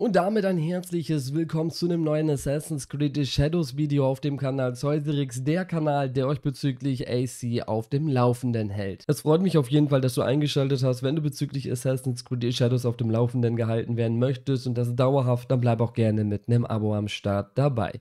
Und damit ein herzliches Willkommen zu einem neuen Assassin's Creed Shadows Video auf dem Kanal Zeuserix, der Kanal, der euch bezüglich AC auf dem Laufenden hält. Es freut mich auf jeden Fall, dass du eingeschaltet hast. Wenn du bezüglich Assassin's Creed Shadows auf dem Laufenden gehalten werden möchtest und das dauerhaft, dann bleib auch gerne mit einem Abo am Start dabei.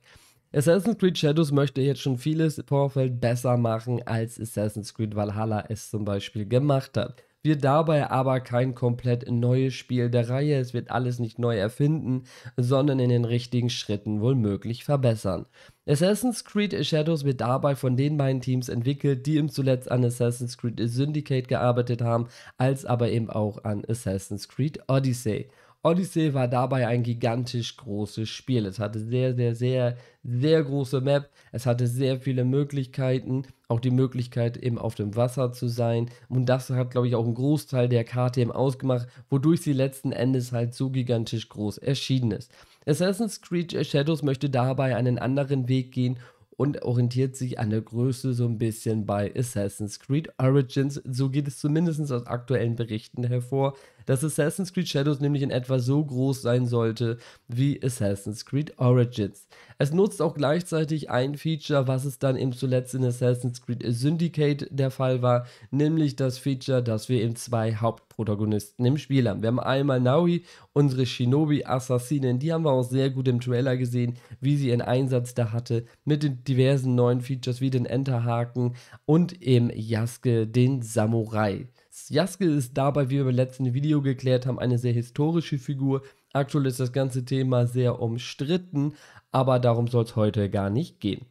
Assassin's Creed Shadows möchte jetzt schon vieles im Vorfeld besser machen, als Assassin's Creed Valhalla es zum Beispiel gemacht hat wird dabei aber kein komplett neues Spiel der Reihe, es wird alles nicht neu erfinden, sondern in den richtigen Schritten wohl möglich verbessern. Assassin's Creed Shadows wird dabei von den beiden Teams entwickelt, die eben zuletzt an Assassin's Creed Syndicate gearbeitet haben, als aber eben auch an Assassin's Creed Odyssey. Odyssey war dabei ein gigantisch großes Spiel. Es hatte sehr, sehr, sehr, sehr große Map. Es hatte sehr viele Möglichkeiten. Auch die Möglichkeit, eben auf dem Wasser zu sein. Und das hat, glaube ich, auch einen Großteil der Karte eben ausgemacht, wodurch sie letzten Endes halt so gigantisch groß erschienen ist. Assassin's Creed Shadows möchte dabei einen anderen Weg gehen und orientiert sich an der Größe so ein bisschen bei Assassin's Creed Origins. So geht es zumindest aus aktuellen Berichten hervor dass Assassin's Creed Shadows nämlich in etwa so groß sein sollte wie Assassin's Creed Origins. Es nutzt auch gleichzeitig ein Feature, was es dann eben zuletzt in Assassin's Creed Syndicate der Fall war, nämlich das Feature, dass wir eben zwei Hauptprotagonisten im Spiel haben. Wir haben einmal Naui, unsere Shinobi-Assassinin, die haben wir auch sehr gut im Trailer gesehen, wie sie ihren Einsatz da hatte, mit den diversen neuen Features wie den Enterhaken und eben Jaske, den Samurai. Jaske ist dabei, wie wir im letzten Video geklärt haben, eine sehr historische Figur. Aktuell ist das ganze Thema sehr umstritten, aber darum soll es heute gar nicht gehen.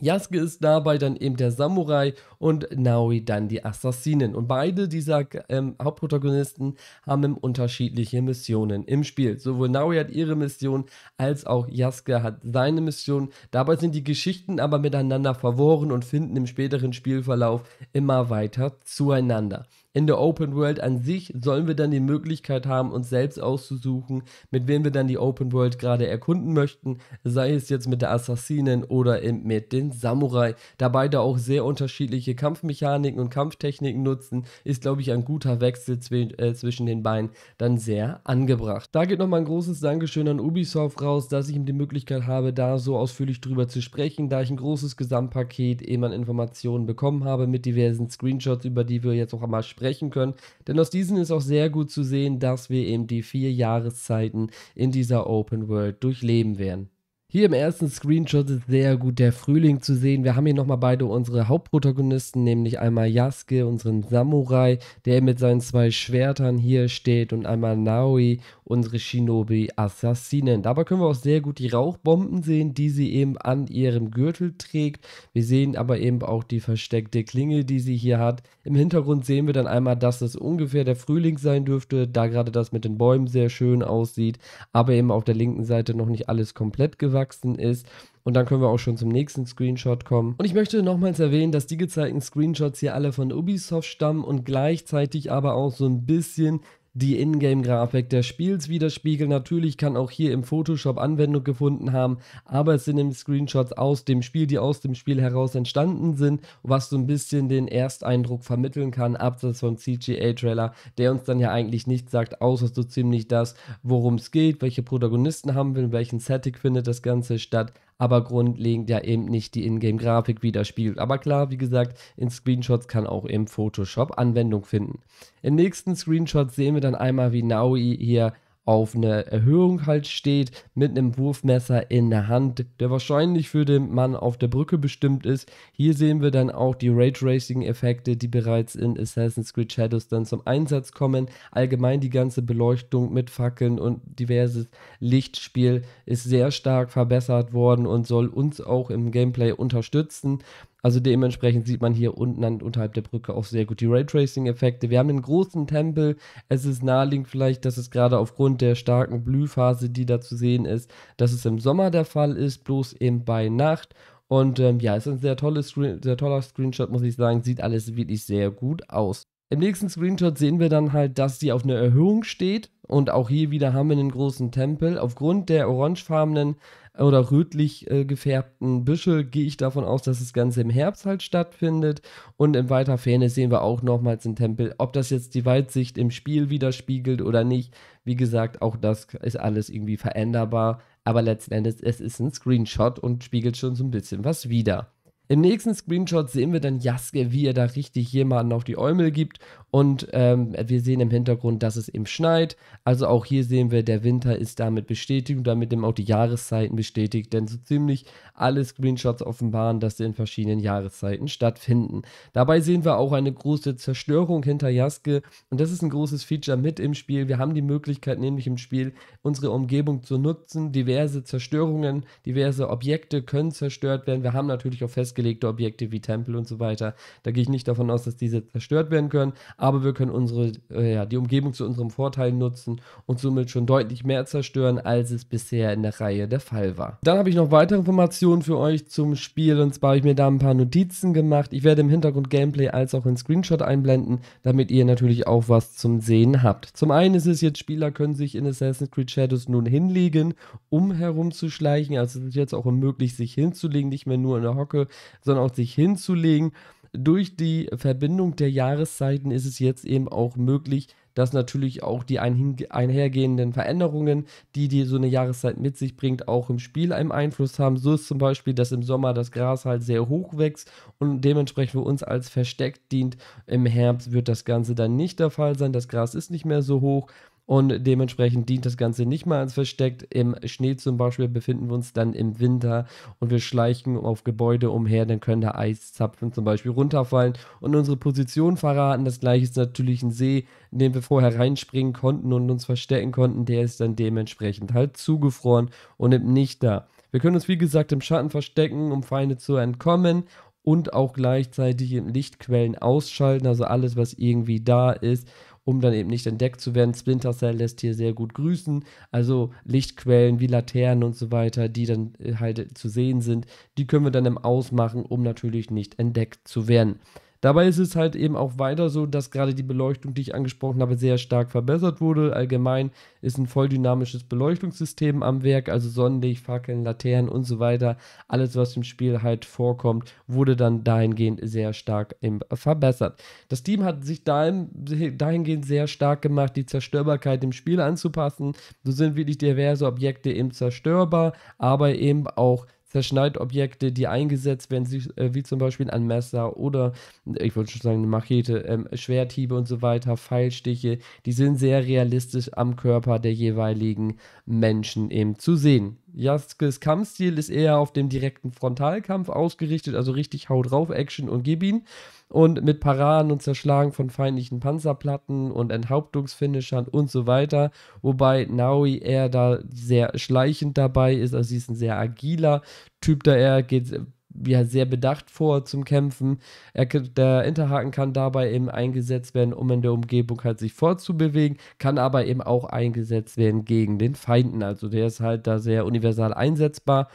Jaske ist dabei dann eben der Samurai und Naoi dann die Assassinen. Und beide dieser ähm, Hauptprotagonisten haben unterschiedliche Missionen im Spiel. Sowohl Naoi hat ihre Mission als auch Jaske hat seine Mission. Dabei sind die Geschichten aber miteinander verworren und finden im späteren Spielverlauf immer weiter zueinander in der Open World an sich sollen wir dann die Möglichkeit haben, uns selbst auszusuchen, mit wem wir dann die Open World gerade erkunden möchten, sei es jetzt mit der Assassinen oder mit den Samurai. Da beide auch sehr unterschiedliche Kampfmechaniken und Kampftechniken nutzen, ist, glaube ich, ein guter Wechsel zw äh, zwischen den beiden dann sehr angebracht. Da geht nochmal ein großes Dankeschön an Ubisoft raus, dass ich ihm die Möglichkeit habe, da so ausführlich drüber zu sprechen, da ich ein großes Gesamtpaket eben an Informationen bekommen habe mit diversen Screenshots, über die wir jetzt auch einmal sprechen sprechen können. Denn aus diesen ist auch sehr gut zu sehen, dass wir eben die vier Jahreszeiten in dieser Open World durchleben werden. Hier im ersten Screenshot ist sehr gut der Frühling zu sehen. Wir haben hier nochmal beide unsere Hauptprotagonisten, nämlich einmal Yasuke, unseren Samurai, der mit seinen zwei Schwertern hier steht und einmal Naoi, unsere Shinobi-Assassinen. Dabei können wir auch sehr gut die Rauchbomben sehen, die sie eben an ihrem Gürtel trägt. Wir sehen aber eben auch die versteckte Klinge, die sie hier hat. Im Hintergrund sehen wir dann einmal, dass es ungefähr der Frühling sein dürfte, da gerade das mit den Bäumen sehr schön aussieht, aber eben auf der linken Seite noch nicht alles komplett gewachsen Sachsen ist. Und dann können wir auch schon zum nächsten Screenshot kommen. Und ich möchte nochmals erwähnen, dass die gezeigten Screenshots hier alle von Ubisoft stammen und gleichzeitig aber auch so ein bisschen die Ingame-Grafik des Spiels widerspiegeln. Natürlich kann auch hier im Photoshop Anwendung gefunden haben, aber es sind im Screenshots aus dem Spiel, die aus dem Spiel heraus entstanden sind, was so ein bisschen den Ersteindruck vermitteln kann, abseits vom CGA-Trailer, der uns dann ja eigentlich nichts sagt, außer so ziemlich das, worum es geht, welche Protagonisten haben wir, in welchem Setting findet das Ganze statt, aber grundlegend ja eben nicht die Ingame-Grafik widerspiegelt. Aber klar, wie gesagt, in Screenshots kann auch eben Photoshop Anwendung finden. Im nächsten Screenshot sehen wir dann einmal, wie Naui hier auf einer Erhöhung halt steht, mit einem Wurfmesser in der Hand, der wahrscheinlich für den Mann auf der Brücke bestimmt ist. Hier sehen wir dann auch die Raytracing-Effekte, die bereits in Assassin's Creed Shadows dann zum Einsatz kommen. Allgemein die ganze Beleuchtung mit Fackeln und diverses Lichtspiel ist sehr stark verbessert worden und soll uns auch im Gameplay unterstützen. Also dementsprechend sieht man hier unten an, unterhalb der Brücke auch sehr gut die Raytracing-Effekte. Wir haben einen großen Tempel. Es ist naheliegend vielleicht, dass es gerade aufgrund der starken Blühphase, die da zu sehen ist, dass es im Sommer der Fall ist, bloß eben bei Nacht. Und ähm, ja, es ist ein sehr, tolles Screen sehr toller Screenshot, muss ich sagen. Sieht alles wirklich sehr gut aus. Im nächsten Screenshot sehen wir dann halt, dass sie auf einer Erhöhung steht und auch hier wieder haben wir einen großen Tempel. Aufgrund der orangefarbenen äh, oder rötlich äh, gefärbten Büschel gehe ich davon aus, dass das Ganze im Herbst halt stattfindet. Und in weiter Ferne sehen wir auch nochmals einen Tempel. Ob das jetzt die Weitsicht im Spiel widerspiegelt oder nicht, wie gesagt, auch das ist alles irgendwie veränderbar. Aber letzten Endes, es ist ein Screenshot und spiegelt schon so ein bisschen was wider. Im nächsten Screenshot sehen wir dann Jaske, wie er da richtig jemanden auf die Eumel gibt. Und ähm, wir sehen im Hintergrund, dass es eben schneit. Also auch hier sehen wir, der Winter ist damit bestätigt und damit eben auch die Jahreszeiten bestätigt. Denn so ziemlich alle Screenshots offenbaren, dass sie in verschiedenen Jahreszeiten stattfinden. Dabei sehen wir auch eine große Zerstörung hinter Jaske. Und das ist ein großes Feature mit im Spiel. Wir haben die Möglichkeit, nämlich im Spiel unsere Umgebung zu nutzen. Diverse Zerstörungen, diverse Objekte können zerstört werden. Wir haben natürlich auch festgelegt, festgelegte Objekte wie Tempel und so weiter. Da gehe ich nicht davon aus, dass diese zerstört werden können, aber wir können unsere, äh, ja, die Umgebung zu unserem Vorteil nutzen und somit schon deutlich mehr zerstören, als es bisher in der Reihe der Fall war. Dann habe ich noch weitere Informationen für euch zum Spiel und zwar habe ich mir da ein paar Notizen gemacht. Ich werde im Hintergrund Gameplay als auch in Screenshot einblenden, damit ihr natürlich auch was zum Sehen habt. Zum einen ist es jetzt, Spieler können sich in Assassin's Creed Shadows nun hinlegen, um herumzuschleichen. Also es ist jetzt auch möglich, sich hinzulegen, nicht mehr nur in der Hocke sondern auch sich hinzulegen. Durch die Verbindung der Jahreszeiten ist es jetzt eben auch möglich, dass natürlich auch die einhergehenden Veränderungen, die, die so eine Jahreszeit mit sich bringt, auch im Spiel einen Einfluss haben. So ist zum Beispiel, dass im Sommer das Gras halt sehr hoch wächst und dementsprechend für uns als versteckt dient. Im Herbst wird das Ganze dann nicht der Fall sein. Das Gras ist nicht mehr so hoch und dementsprechend dient das Ganze nicht mal als Versteckt. Im Schnee zum Beispiel befinden wir uns dann im Winter und wir schleichen auf Gebäude umher, dann können da Eiszapfen zum Beispiel runterfallen und unsere Position verraten. Das gleiche ist natürlich ein See, in den wir vorher reinspringen konnten und uns verstecken konnten. Der ist dann dementsprechend halt zugefroren und eben nicht da. Wir können uns wie gesagt im Schatten verstecken, um Feinde zu entkommen und auch gleichzeitig in Lichtquellen ausschalten, also alles, was irgendwie da ist um dann eben nicht entdeckt zu werden. Splinter Cell lässt hier sehr gut grüßen, also Lichtquellen wie Laternen und so weiter, die dann äh, halt äh, zu sehen sind, die können wir dann im Ausmachen, um natürlich nicht entdeckt zu werden. Dabei ist es halt eben auch weiter so, dass gerade die Beleuchtung, die ich angesprochen habe, sehr stark verbessert wurde. Allgemein ist ein volldynamisches Beleuchtungssystem am Werk, also Sonnenlicht, Fackeln, Laternen und so weiter. Alles, was im Spiel halt vorkommt, wurde dann dahingehend sehr stark verbessert. Das Team hat sich dahingehend sehr stark gemacht, die Zerstörbarkeit im Spiel anzupassen. So sind wirklich diverse Objekte eben zerstörbar, aber eben auch Zerschneidobjekte, die eingesetzt werden, äh, wie zum Beispiel ein Messer oder, ich würde schon sagen, eine Machete, ähm, Schwerthiebe und so weiter, Pfeilstiche, die sind sehr realistisch am Körper der jeweiligen Menschen eben zu sehen. Jaskes Kampfstil ist eher auf dem direkten Frontalkampf ausgerichtet, also richtig Haut drauf, Action und gib ihn und mit Paraden und Zerschlagen von feindlichen Panzerplatten und Enthauptungsfinishern und so weiter. Wobei Naui eher da sehr schleichend dabei ist, also sie ist ein sehr agiler Typ, da er geht ja, sehr bedacht vor zum Kämpfen. Er, der Interhaken kann dabei eben eingesetzt werden, um in der Umgebung halt sich fortzubewegen, kann aber eben auch eingesetzt werden gegen den Feinden. Also der ist halt da sehr universal einsetzbar.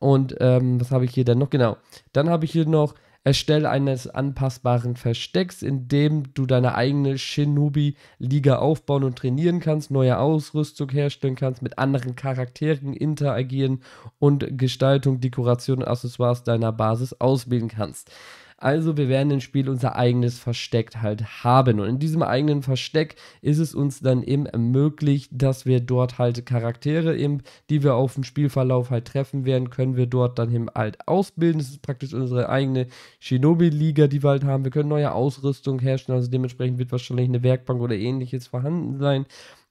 Und ähm, was habe ich hier dann noch? Genau. Dann habe ich hier noch Erstelle eines anpassbaren Verstecks, in dem du deine eigene Shinobi-Liga aufbauen und trainieren kannst, neue Ausrüstung herstellen kannst, mit anderen Charakteren interagieren und Gestaltung, Dekoration und Accessoires deiner Basis auswählen kannst. Also wir werden im Spiel unser eigenes Versteck halt haben. Und in diesem eigenen Versteck ist es uns dann eben möglich, dass wir dort halt Charaktere eben, die wir auf dem Spielverlauf halt treffen werden, können wir dort dann eben halt ausbilden. Das ist praktisch unsere eigene Shinobi-Liga, die wir halt haben. Wir können neue Ausrüstung herstellen, also dementsprechend wird wahrscheinlich eine Werkbank oder ähnliches vorhanden sein.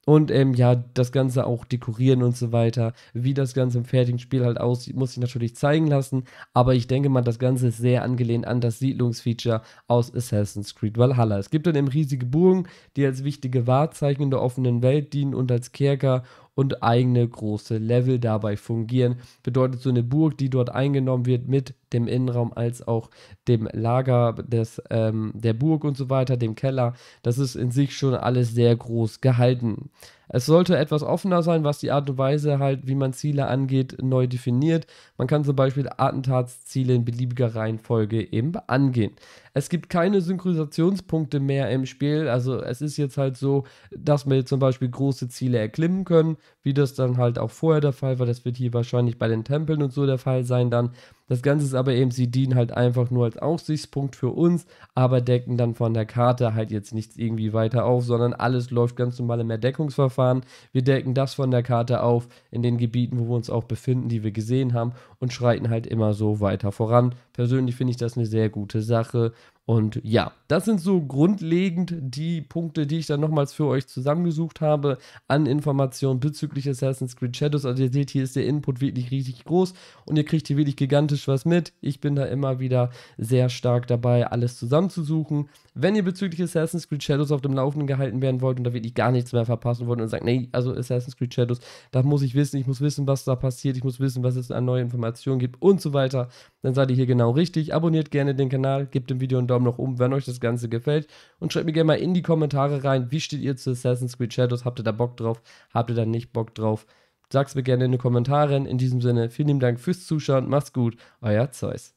Und ähm, ja, das Ganze auch dekorieren und so weiter. Wie das Ganze im fertigen Spiel halt aussieht, muss ich natürlich zeigen lassen. Aber ich denke mal, das Ganze ist sehr angelehnt an das Siedlungsfeature aus Assassin's Creed Valhalla. Es gibt dann eben riesige Burgen, die als wichtige Wahrzeichen in der offenen Welt dienen und als Kerker und eigene große Level dabei fungieren. Bedeutet so eine Burg, die dort eingenommen wird mit dem Innenraum als auch dem Lager des, ähm, der Burg und so weiter, dem Keller. Das ist in sich schon alles sehr groß gehalten. Es sollte etwas offener sein, was die Art und Weise halt, wie man Ziele angeht, neu definiert. Man kann zum Beispiel Attentatsziele in beliebiger Reihenfolge eben angehen. Es gibt keine Synchronisationspunkte mehr im Spiel. Also es ist jetzt halt so, dass wir zum Beispiel große Ziele erklimmen können, wie das dann halt auch vorher der Fall war. Das wird hier wahrscheinlich bei den Tempeln und so der Fall sein dann. Das Ganze ist aber eben, sie dienen halt einfach nur als Aussichtspunkt für uns, aber decken dann von der Karte halt jetzt nichts irgendwie weiter auf, sondern alles läuft ganz normal im Erdeckungsverfahren. Wir decken das von der Karte auf in den Gebieten, wo wir uns auch befinden, die wir gesehen haben und schreiten halt immer so weiter voran. Persönlich finde ich das eine sehr gute Sache. Und ja, das sind so grundlegend die Punkte, die ich dann nochmals für euch zusammengesucht habe an Informationen bezüglich Assassin's Creed Shadows. Also ihr seht, hier ist der Input wirklich richtig groß und ihr kriegt hier wirklich gigantisch was mit. Ich bin da immer wieder sehr stark dabei, alles zusammenzusuchen. Wenn ihr bezüglich Assassin's Creed Shadows auf dem Laufenden gehalten werden wollt und da wirklich gar nichts mehr verpassen wollt und sagt, nee, also Assassin's Creed Shadows, da muss ich wissen, ich muss wissen, was da passiert, ich muss wissen, was es an neue Informationen gibt und so weiter, dann seid ihr hier genau richtig. Abonniert gerne den Kanal, gebt dem Video einen Daumen Daumen nach oben, wenn euch das Ganze gefällt. Und schreibt mir gerne mal in die Kommentare rein, wie steht ihr zu Assassin's Creed Shadows? Habt ihr da Bock drauf? Habt ihr da nicht Bock drauf? Sag's mir gerne in den Kommentaren. In diesem Sinne, vielen lieben Dank fürs Zuschauen. Macht's gut, euer Zeus.